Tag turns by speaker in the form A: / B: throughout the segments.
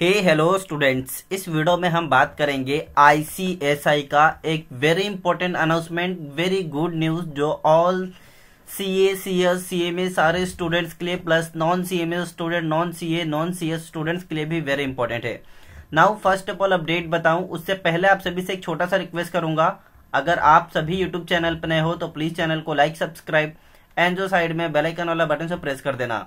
A: हे hello students इस वीडियो में हम बात करेंगे आईसीएसआई का एक very important announcement very good news जो all C A C S C M A सारे स्टूडेंट्स के लिए plus non C M A student non C A non C S students के लिए भी वेरी इंपॉर्टेंट है now first of all update बताऊं उससे पहले आप सभी से एक छोटा सा रिक्वेस्ट करूंगा अगर आप सभी यूट्यूब चैनल पर नए हो तो प्लीज चैनल को लाइक सब्सक्राइब एंड जो साइड में बेल आइकन वाला बटन से प्रेस कर देना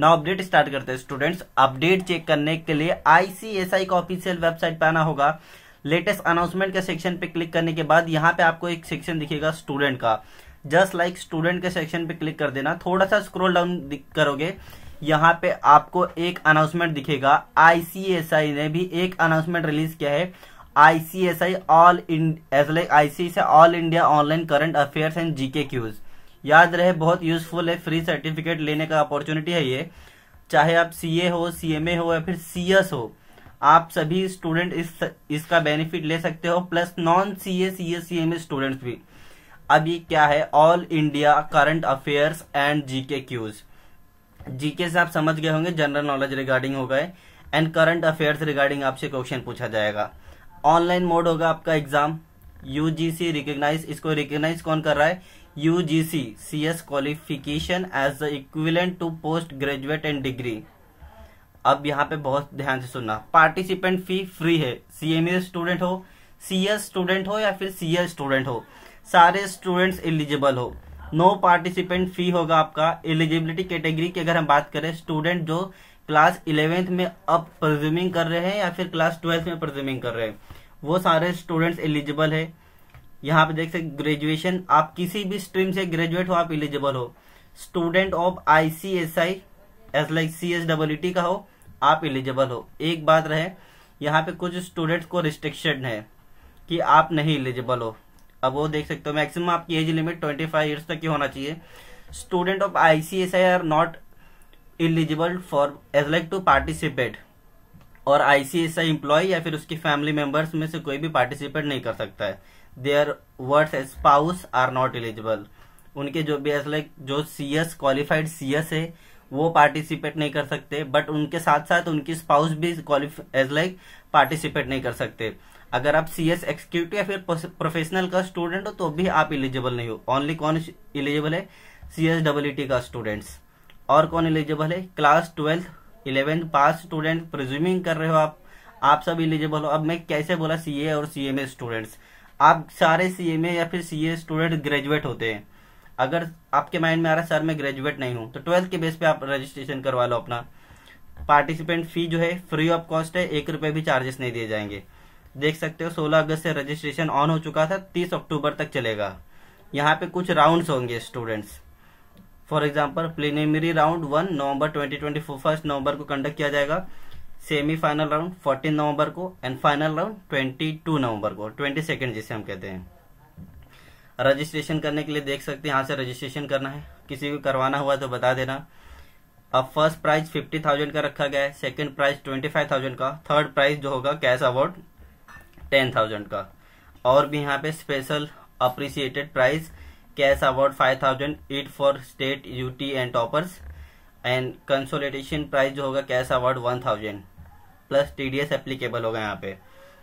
A: ना अपडेट स्टार्ट करते हैं स्टूडेंट्स अपडेट चेक करने के लिए आईसीएसआई का ऑफिशियल वेबसाइट पे आना होगा लेटेस्ट अनाउंसमेंट के सेक्शन पे क्लिक करने के बाद यहाँ पे आपको एक सेक्शन दिखेगा स्टूडेंट का जस्ट लाइक स्टूडेंट के सेक्शन पे क्लिक कर देना थोड़ा सा स्क्रोल डाउन करोगे यहाँ पे आपको एक अनाउंसमेंट दिखेगा आईसीएसआई ने भी एक अनाउंसमेंट रिलीज किया है ICSI all as like ICSI all India online current affairs and GK quiz याद रहे बहुत यूजफुल है फ्री सर्टिफिकेट लेने का अपॉर्चुनिटी है ये चाहे आप सी हो सी हो या फिर सीएस हो आप सभी स्टूडेंट इस इसका बेनिफिट ले सकते हो plus non C A C S students भी अब ये क्या है all India current affairs and GK quiz GK से आप समझ गए होंगे जनरल नॉलेज रिगार्डिंग हो गए एंड करंट अफेयर्स रिगार्डिंग आपसे क्वेश्चन पूछा जाएगा ऑनलाइन मोड होगा आपका एग्जाम यूजीसी रिकोगनाइज इसको रिकोगनाइज कौन कर रहा है UGC CS qualification as the equivalent to post graduate and degree अब यहाँ पे बहुत ध्यान से सुनना पार्टिसिपेंट फी फ्री है सीएमए स्टूडेंट e हो सीएस स्टूडेंट हो या फिर एस स्टूडेंट हो सारे स्टूडेंट्स एलिजिबल हो नो पार्टिसिपेंट फी होगा आपका एलिजिबिलिटी कैटेगरी की अगर हम बात करें स्टूडेंट जो क्लास इलेवेंथ में अब प्रज्यूमिंग कर रहे हैं या फिर क्लास ट्वेल्थ में प्रज्यूमिंग कर रहे हैं वो सारे स्टूडेंट्स एलिजिबल है यहाँ पे देख सकते ग्रेजुएशन आप किसी भी स्ट्रीम से ग्रेजुएट हो आप इलिजिबल हो student of ICSI as like C S double T का हो आप इलिजिबल हो एक बात रहे यहाँ पे कुछ स्टूडेंट्स को रिस्ट्रिक्शन है कि आप नहीं इलिजिबल हो अब वो देख सकते हो मैक्सिमम आपकी age limit twenty five years तक की होना चाहिए student of ICSI are not eligible for as like to participate और आईसीएसआई एम्प्लॉय या फिर उसकी फैमिली मेंबर्स में से कोई भी पार्टिसिपेट नहीं कर सकता है their words as spouse are not eligible उनके जो भी लाइक जो C S qualified C S है वो पार्टिसिपेट नहीं कर सकते बट उनके साथ साथ उनकी स्पाउस भी एज लाइक पार्टिसिपेट नहीं कर सकते अगर आप सी एस एक्सिक्यूटिव या फिर प्रोफेशनल का स्टूडेंट हो तो भी आप इलिजिबल नहीं हो ओनली कौन इलिजिबल है सी एस डब्ल्यू टी का स्टूडेंट्स और कौन इलिजिबल है class twelfth eleventh pass student presuming कर रहे हो आप आप सब इलिजिबल हो अब मैं कैसे बोला सी ए और सी एम ए स्टूडेंट्स आप सारे ए या फिर सीए स्टूडेंट ग्रेजुएट होते हैं अगर आपके माइंड में आ रहा है सर मैं ग्रेजुएट नहीं हूँ तो ट्वेल्थ के बेस पे आप रजिस्ट्रेशन करवा लो अपना पार्टिसिपेंट फी जो है फ्री ऑफ कॉस्ट है एक रुपये भी चार्जेस नहीं दिए जाएंगे देख सकते हो 16 अगस्त से रजिस्ट्रेशन ऑन हो चुका था 30 अक्टूबर तक चलेगा यहाँ पे कुछ राउंड्स होंगे students for example preliminary round one November twenty twenty first November को कंडक्ट किया जाएगा सेमीफाइनल राउंड 14 नवंबर को एंड फाइनल राउंड 22 नवंबर को 22 सेकेंड जिसे हम कहते हैं रजिस्ट्रेशन करने के लिए देख सकते हैं यहाँ से रजिस्ट्रेशन करना है किसी को करवाना हुआ तो बता देना अब फर्स्ट प्राइज फिफ्टी थाउजेंड का रखा गया है second prize twenty five thousand का थर्ड प्राइज जो होगा कैश अवार्ड टेन थाउजेंड का और भी यहाँ पे special appreciated prize cash award five thousand it for state UT and toppers and consolidation prize जो होगा cash award one thousand plus TDS applicable होगा यहाँ पे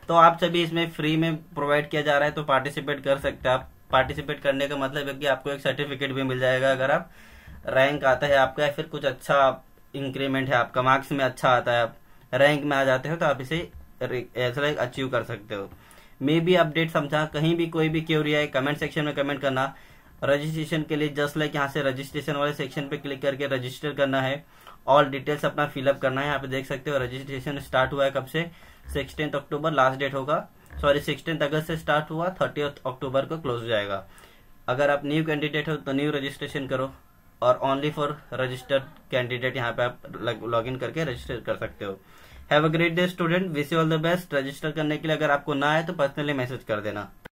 A: तो आप सभी इसमें फ्री में प्रोवाइड किया जा रहा है तो पार्टिसिपेट कर सकते हैं आप पार्टिसिपेट करने का मतलब है कि आपको एक सर्टिफिकेट भी मिल जाएगा अगर आप रैंक आता है आपका या फिर कुछ अच्छा इंक्रीमेंट है आपका मार्क्स में अच्छा आता है आप रैंक में आ जाते हो तो आप इसे ऐसा अचीव कर सकते हो मे बी अपडेट समझा कहीं भी कोई भी क्यूरी आए कमेंट सेक्शन में कमेंट करना रजिस्ट्रेशन के लिए जस्ट लाइक यहाँ से रजिस्ट्रेशन वाले सेक्शन पे क्लिक करके रजिस्टर करना है ऑल डिटेल्स अपना फिलअप करना है यहाँ पे देख सकते हो रजिस्ट्रेशन स्टार्ट हुआ है कब से सिक्सटीन अक्टूबर लास्ट डेट होगा सॉरी सिक्सटीन अगस्त से स्टार्ट हुआ थर्टी अक्टूबर को क्लोज हो जाएगा अगर आप न्यू कैंडिडेट हो तो न्यू रजिस्ट्रेशन करो और ओनली फॉर रजिस्टर्ड कैंडिडेट यहाँ पे आप लॉग इन करके रजिस्टर कर सकते हो have a great day student wish you all the best register करने के लिए अगर आपको ना आए तो पर्सनली मैसेज कर देना